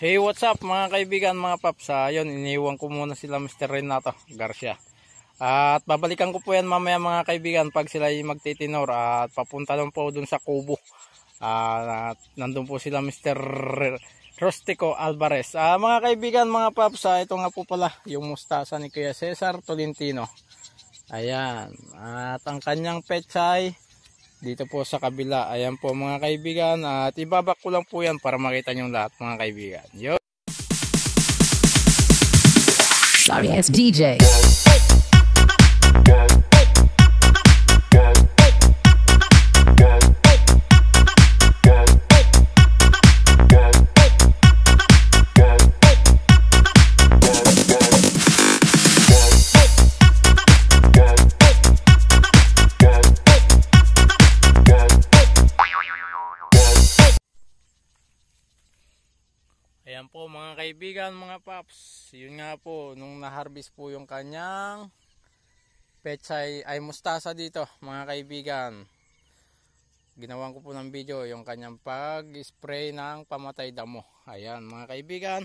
Hey, what's up mga kaibigan, mga paps. Ayun, iniwan ko muna sila Mr. Renato Garcia. At babalikan ko po yan mamaya mga kaibigan pag sila ay magtitinor at papunta lang po dun sa Kubo. At nandun po sila Mr. Rostico Alvarez. Ah, mga kaibigan, mga paps, ito nga po pala yung mustasa ni Kuya Cesar Tolentino. Ayan. At ang kanyang petsay dito po sa kabila. Ayan po mga kaibigan at ibabak ko lang po yan para makita nyo lahat mga kaibigan. Yo! Sorry, it's DJ. kaibigan mga paps, yun nga po, nung naharvest po yung kanyang pechay ay mustasa dito mga kaibigan. Ginawan ko po ng video yung kanyang pag-spray ng pamatay damo. Ayan mga kaibigan,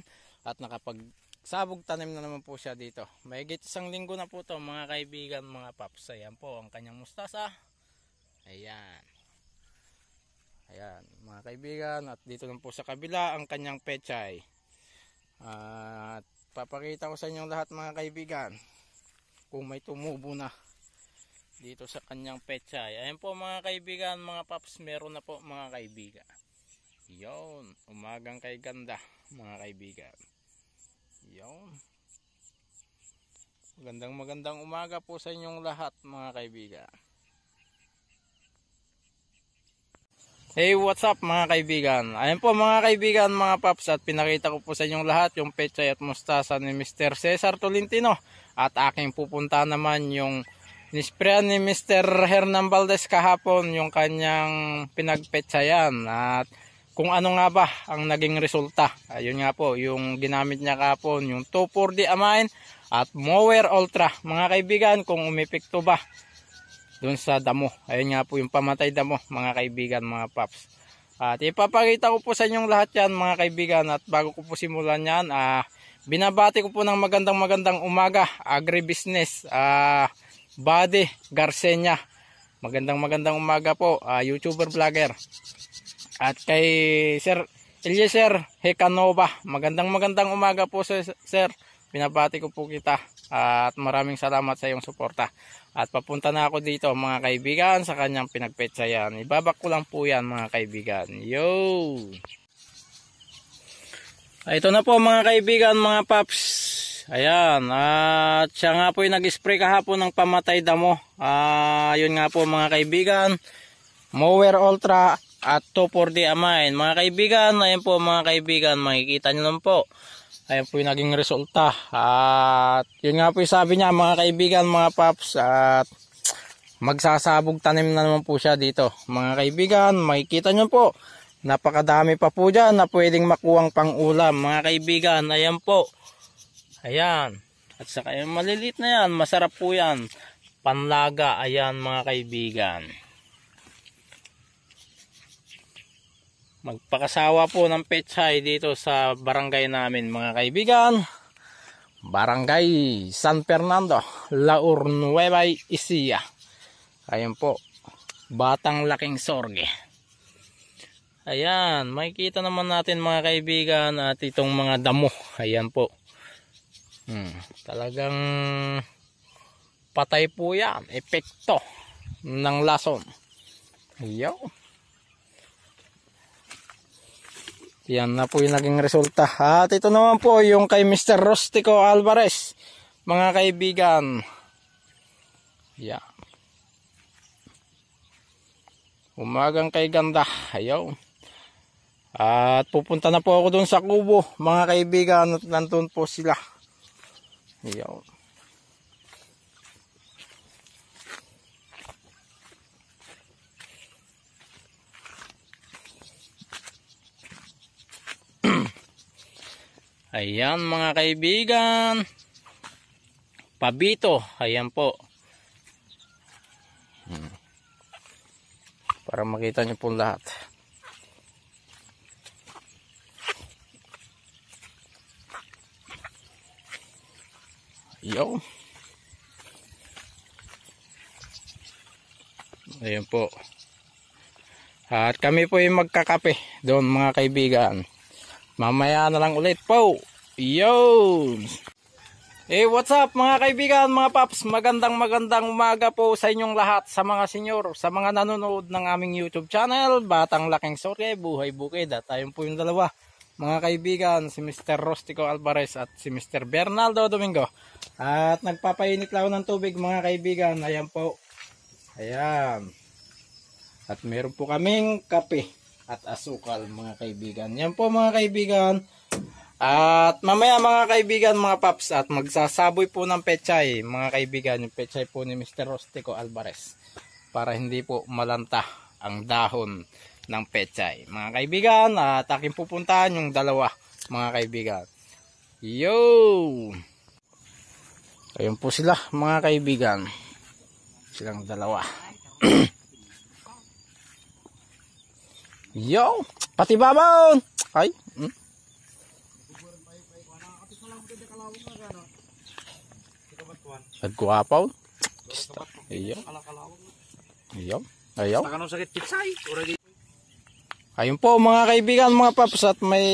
at nakapagsabog tanim na naman po siya dito. Mahigit isang linggo na po to mga kaibigan mga paps. Ayan po ang kanyang mustasa. Ayan. Ayan mga kaibigan, at dito lang po sa kabila ang kanyang pechay. At papakita ko sa inyo lahat mga kaibigan kung may tumubo na dito sa kanyang pechay. Ayan po mga kaibigan, mga paps, meron na po mga kaibigan. Yon, umagang kay ganda mga kaibigan. Yon. Magandang magandang umaga po sa inyong lahat mga kaibigan. Hey, what's up mga kaibigan? Ayan po mga kaibigan, mga paps at pinakita ko po sa inyong lahat yung petsa at mustasa ni Mr. Cesar Tolentino at aking pupunta naman yung nisprayan ni Mr. Hernan Valdez kahapon yung kanyang pinagpetsayan at kung ano nga ba ang naging resulta. Ayun nga po, yung ginamit niya kahapon, yung 2,4-D amine at mower ultra. Mga kaibigan, kung umepekto ba doon sa damo. Ayun nga po yung pamatay damo mga kaibigan mga paps. At ipapakita ko po sa inyong lahat yan mga kaibigan at bago ko po simulan yan ah, binabati ko po ng magandang magandang umaga agribusiness ah, Bade Garcenia. Magandang magandang umaga po ah, YouTuber vlogger. At kay Sir Eliezer Hecanova. Magandang magandang umaga po sir binabati ko po kita at maraming salamat sa iyong suporta. At papunta na ako dito mga kaibigan sa kanyang pinagpetsa yan. Ibabak ko lang po yan mga kaibigan. Yo! Ah, ito na po mga kaibigan mga paps. Ayan. At siya nga po yung nag-spray kahapon ng pamatay damo. Uh, yun nga po mga kaibigan. Mower Ultra at 2,4-D Amine. Mga kaibigan, ayan po mga kaibigan. Makikita nyo lang po. Ayan po yung naging resulta. At yun nga po yung sabi niya mga kaibigan, mga paps. At magsasabog tanim na naman po siya dito. Mga kaibigan, makikita nyo po. Napakadami pa po dyan na pwedeng makuwang pang ulam. Mga kaibigan, ayan po. Ayan. At saka yung malilit na yan, masarap po yan. Panlaga, ayan mga kaibigan. magpakasawa po ng petsay dito sa barangay namin mga kaibigan barangay San Fernando La Urnueva Isia ayun po batang laking sorge ayan makikita naman natin mga kaibigan at itong mga damo ayan po hmm, talagang patay po yan epekto ng lason ayaw Yan na po yung naging resulta. At ito naman po yung kay Mr. Rostico Alvarez. Mga kaibigan. Yan. Umagang kay ganda. Ayaw. At pupunta na po ako doon sa kubo. Mga kaibigan. At nandun po sila. Ayaw. Ayan mga kaibigan. Pabito. Ayan po. Hmm. Para makita nyo po lahat. Yo. Ayan po. At kami po yung magkakape doon mga kaibigan. Mamaya na lang ulit po. Yo! Hey, what's up mga kaibigan, mga paps? Magandang magandang umaga po sa inyong lahat, sa mga senyor, sa mga nanonood ng aming YouTube channel, Batang Laking Sorye, Buhay Bukid, at ayun po yung dalawa. Mga kaibigan, si Mr. Rostico Alvarez at si Mr. Bernaldo Domingo. At nagpapainit lang ng tubig mga kaibigan, ayan po. Ayan. At meron po kaming kape at asukal mga kaibigan. Yan po mga kaibigan. At mamaya mga kaibigan mga paps at magsasaboy po ng pechay mga kaibigan yung pechay po ni Mr. Rostico Alvarez para hindi po malanta ang dahon ng pechay mga kaibigan at aking pupuntahan yung dalawa mga kaibigan. Yo! Ayun po sila mga kaibigan. Silang dalawa. Yo, pati babaon. Ay. Hmm. Nagkuapaw. Iyo. Iyo. Ayaw. Ayun po mga kaibigan mga paps at may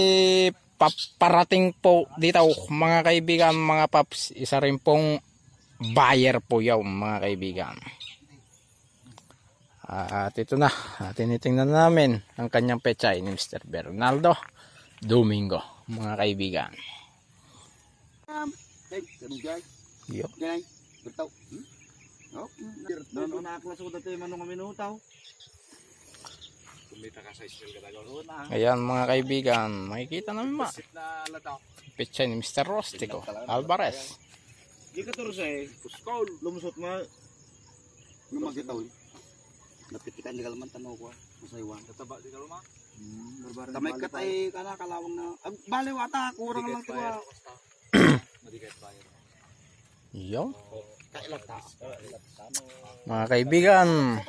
paparating po dito mga kaibigan mga paps isa rin pong buyer po yaw mga kaibigan. At ito na, tinitingnan namin ang kanyang pechay ni Mr. Bernardo Domingo, mga kaibigan. Um, hey, Yo. Ganay, bertaw. Hmm? No, oh, hmm, no, na klaso dati manong minutaw. Ah. Ayan mga kaibigan, makikita namin ma. Pechay ni Mr. Rostico Alvarez. Di ka turo sa eh, lumusot ma. Lumusot ma napitikan di kalman tanaw ko masaywan kataba di kalma hmm, tamay katay kana kalawang na ag ah, baliw kurang lang tuwa madigat fire Yo. Mga kaibigan.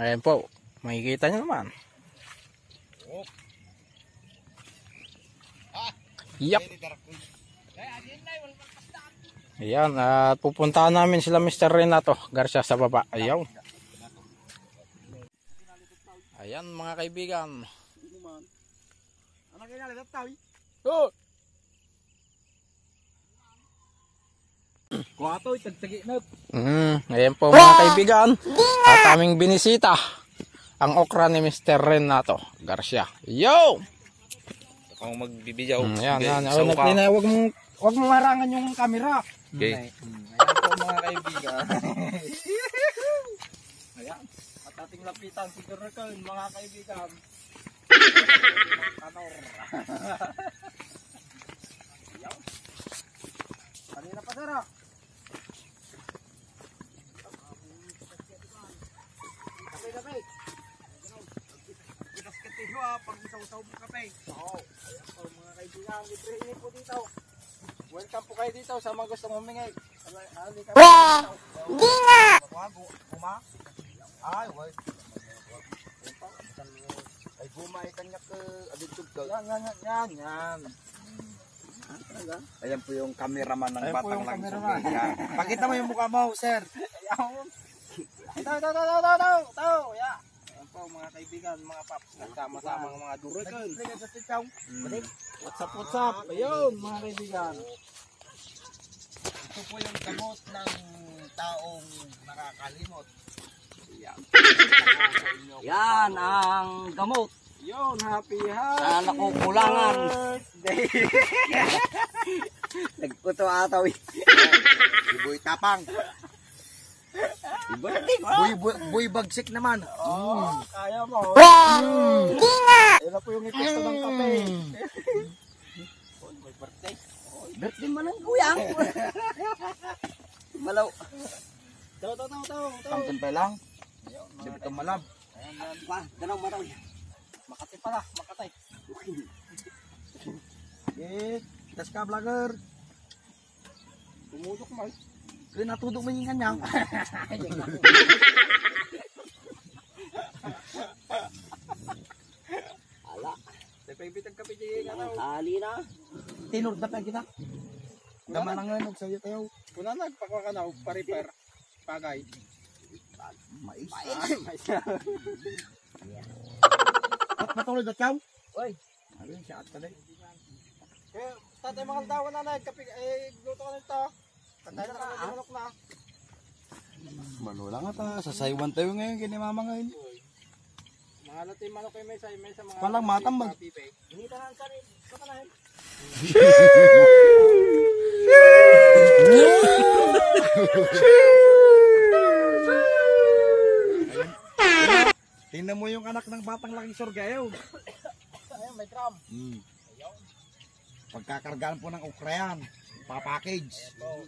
Ayan po. Makikita nyo naman. Yup. Ayan. At pupuntahan namin sila Mr. Renato Garcia sa baba. Ayaw. Ayan mga kaibigan. Anak ina lang tawi. Oh. Kuwato itagtagi na. Mm, ayan po mga kaibigan. At aming binisita ang okra ni Mr. Renato Garcia. Yo! Ako magbibiyaw. Mm, ayan, ayan. Sa uka. Wag mong, wag mong harangan yung camera. Okay. Mm, ayan po mga kaibigan. ating lapitan siguro kayo mga kaibigan. Tanor. Kanina pa sara. Ah. Kape kape. Itas katiyo ha, ah, pag isaw-saw mo kape. Oo. Ayan po mga kaibigan, libre ini dito. Welcome po kayo dito sa mga gustong humingi. Halika. Di nga! Kumago, kumago. Ay, wag. Ay, gumay kanya ke abitog ka. Yan, yan, yan, yan. Ayan po yung cameraman ng Ayan Batang Lang Sobeya. Pakita mo yung mukha mo, sir. Ayan. Ito, ito, ito, ito, ito, ito, ito, Ayan po mga kaibigan, mga paps, nagsama-sama ang mga duragan. Mm. What's up, what's up? Ayun, mga kaibigan. Ito po yung kamot ng taong nakakalimot. Yan ang gamot. Yon, happy happy. Sana ko kulangan. Nagputo ataw. Iboy tapang. Iba, boy, boy, boy bagsik naman. Oh, mm. kaya mo. Mm. Ila po yung ipito ng kape. Mm. Oy, may birthday. Birthday man lang, kuyang. Malaw. Taw, taw, taw, taw. Kampen pa lang. Sabi ka malab. Ganang maraw yan. Makati pala, makatay. Okay. Eh, tas ka vlogger. Tumudok man. Kaya natudok man yung kanyang. Ala. Napagbitag kape di ka na. Tali na. Tinurd na kita. Dama na nga nagsayo tayo. Kuna nagpakwa ka na, Pagay. Maisa. Mais. Mais. Matulog na chow? Uy. Ano yung siya atta na Kaya, tatay mga dawan na na, kapig, gluto ka nito. Tatay na ka ah. manok na. Manula nga ta, sasaywan tayo ngayon, kini mama ngayon. Mahalat yung manok kayo eh, may sa, may sa mga... Palang matambag. Hindi ka lang kanin, kakalahin. Sheesh! Sheesh! Sheesh! Tingnan mo yung anak ng batang laki laking surgayaw. Eh, oh. Ayun, may drum. Mm. Ayun. Pagkakargaan po ng ukrayan. Papackage. Ito.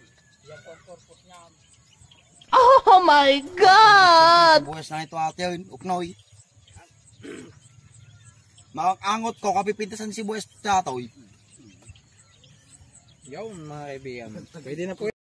Oh my God! Bukas na ito ate, oh, uknoy. Makangot ko, kapipintasan si Buwes Tatoy. Oh. Yaw, mga kaibigan. Pwede na po.